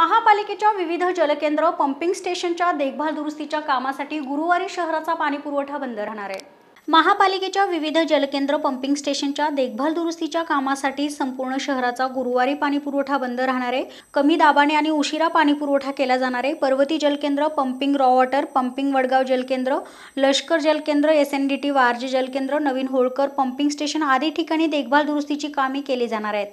महापालिकेच्या विविध जलकेंद्र पंपिंग स्टेशनच्या देखभाल दुरुस्तीच्या कामासाठी गुरुवारी शहराचा पाणीपुरवठा बंद राहणार आहे महापालिकेच्या विविध जलकेंद्र पंपिंग स्टेशनच्या देखभाल दुरुस्तीच्या कामासाठी संपूर्ण शहराचा गुरुवारी पाणीपुरवठा बंद राहणार आहे कमी दाबाने आणि उशिरा पाणीपुरवठा केला जाणार आहे पर्वती जलकेंद्र pumping raw water pumping Vadgaon जलकेंद्र लष्कर जलकेंद्र S N D T Warje जलकेंद्र नवीन होळकर पंपिंग स्टेशन आदी ठिकाणी देखभाल दुरुस्तीची कामे केली जाणार आहेत